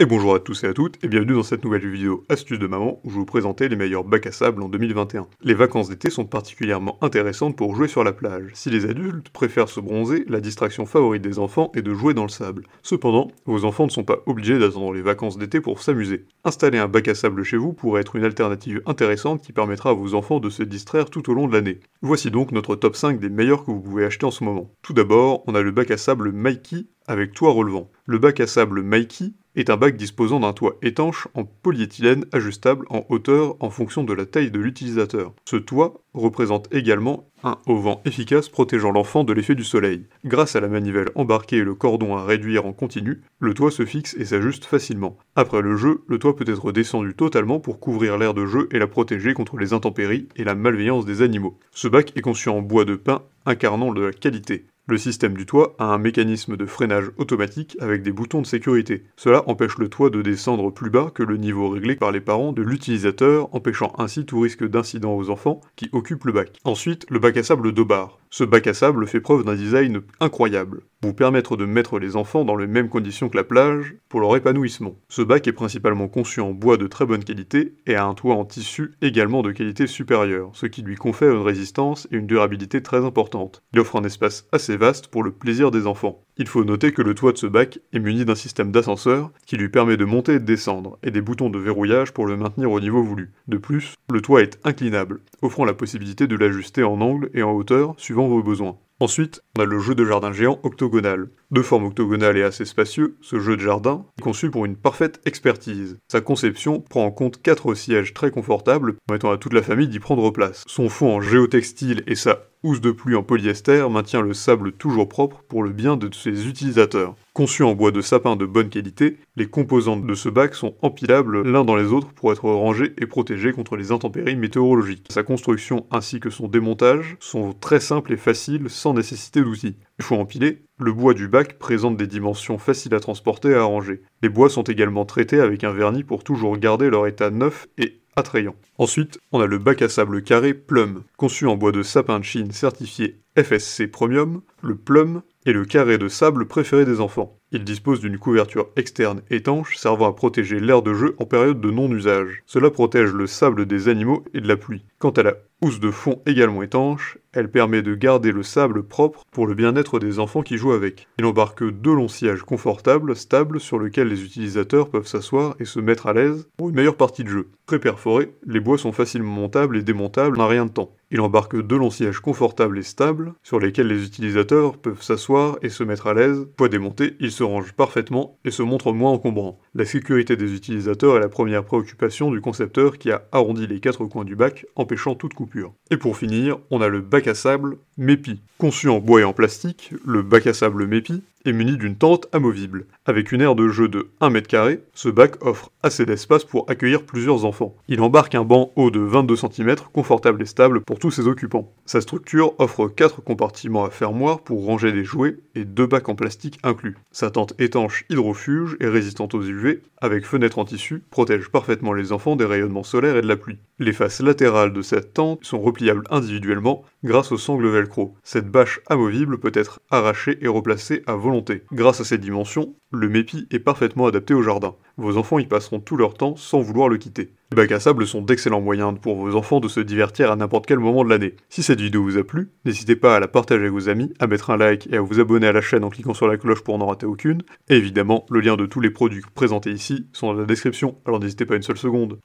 Et bonjour à tous et à toutes, et bienvenue dans cette nouvelle vidéo astuce de maman où je vous présenter les meilleurs bacs à sable en 2021. Les vacances d'été sont particulièrement intéressantes pour jouer sur la plage. Si les adultes préfèrent se bronzer, la distraction favorite des enfants est de jouer dans le sable. Cependant, vos enfants ne sont pas obligés d'attendre les vacances d'été pour s'amuser. Installer un bac à sable chez vous pourrait être une alternative intéressante qui permettra à vos enfants de se distraire tout au long de l'année. Voici donc notre top 5 des meilleurs que vous pouvez acheter en ce moment. Tout d'abord, on a le bac à sable Mikey avec toit relevant. Le bac à sable Mikey est un bac disposant d'un toit étanche en polyéthylène ajustable en hauteur en fonction de la taille de l'utilisateur. Ce toit représente également un auvent efficace protégeant l'enfant de l'effet du soleil. Grâce à la manivelle embarquée et le cordon à réduire en continu, le toit se fixe et s'ajuste facilement. Après le jeu, le toit peut être descendu totalement pour couvrir l'aire de jeu et la protéger contre les intempéries et la malveillance des animaux. Ce bac est conçu en bois de pin incarnant de la qualité. Le système du toit a un mécanisme de freinage automatique avec des boutons de sécurité. Cela empêche le toit de descendre plus bas que le niveau réglé par les parents de l'utilisateur, empêchant ainsi tout risque d'incident aux enfants qui occupent le bac. Ensuite, le bac à sable d'Obar. Ce bac à sable fait preuve d'un design incroyable, vous permettre de mettre les enfants dans les mêmes conditions que la plage pour leur épanouissement. Ce bac est principalement conçu en bois de très bonne qualité et a un toit en tissu également de qualité supérieure, ce qui lui confère une résistance et une durabilité très importante. Il offre un espace assez vaste pour le plaisir des enfants. Il faut noter que le toit de ce bac est muni d'un système d'ascenseur qui lui permet de monter et de descendre, et des boutons de verrouillage pour le maintenir au niveau voulu. De plus, le toit est inclinable, offrant la possibilité de l'ajuster en angle et en hauteur suivant vos besoins. Ensuite, on a le jeu de jardin géant octogonal. De forme octogonale et assez spacieux, ce jeu de jardin est conçu pour une parfaite expertise. Sa conception prend en compte quatre sièges très confortables, permettant à toute la famille d'y prendre place. Son fond en géotextile et sa housse de pluie en polyester maintient le sable toujours propre pour le bien de ses utilisateurs. Conçu en bois de sapin de bonne qualité, les composantes de ce bac sont empilables l'un dans les autres pour être rangés et protégés contre les intempéries météorologiques. Sa construction ainsi que son démontage sont très simples et faciles sans nécessité d'outils. Une fois empilé, le bois du bac présente des dimensions faciles à transporter et à ranger. Les bois sont également traités avec un vernis pour toujours garder leur état neuf et attrayant. Ensuite, on a le bac à sable carré Plum. Conçu en bois de sapin de Chine certifié FSC Premium, le Plum et le carré de sable préféré des enfants. Il dispose d'une couverture externe étanche servant à protéger l'aire de jeu en période de non-usage. Cela protège le sable des animaux et de la pluie. Quant à la housse de fond également étanche, elle permet de garder le sable propre pour le bien-être des enfants qui jouent avec. Il embarque deux longs sièges confortables, stables, sur lesquels les utilisateurs peuvent s'asseoir et se mettre à l'aise pour une meilleure partie de jeu. Très perforés, les bois sont facilement montables et démontables en un rien de temps. Il embarque deux longs sièges confortables et stables, sur lesquels les utilisateurs peuvent s'asseoir et se mettre à l'aise. Poids démonté, il se range parfaitement et se montre moins encombrant. La sécurité des utilisateurs est la première préoccupation du concepteur qui a arrondi les quatre coins du bac, empêchant toute coupure. Et pour finir, on a le bac à sable Mépi. Conçu en bois et en plastique, le bac à sable Mépi est muni d'une tente amovible. Avec une aire de jeu de 1 mètre carré, ce bac offre assez d'espace pour accueillir plusieurs enfants. Il embarque un banc haut de 22 cm, confortable et stable pour tous ses occupants. Sa structure offre 4 compartiments à fermoir pour ranger des jouets et 2 bacs en plastique inclus. Sa tente étanche hydrofuge et résistante aux UV, avec fenêtre en tissu, protège parfaitement les enfants des rayonnements solaires et de la pluie. Les faces latérales de cette tente sont repliables individuellement grâce aux sangles velcro. Cette bâche amovible peut être arrachée et replacée à volonté. Grâce à ses dimensions, le mépi est parfaitement adapté au jardin. Vos enfants y passeront tout leur temps sans vouloir le quitter. Les bacs à sable sont d'excellents moyens pour vos enfants de se divertir à n'importe quel moment de l'année. Si cette vidéo vous a plu, n'hésitez pas à la partager avec vos amis, à mettre un like et à vous abonner à la chaîne en cliquant sur la cloche pour n'en rater aucune. Et évidemment, le lien de tous les produits présentés ici sont dans la description, alors n'hésitez pas une seule seconde.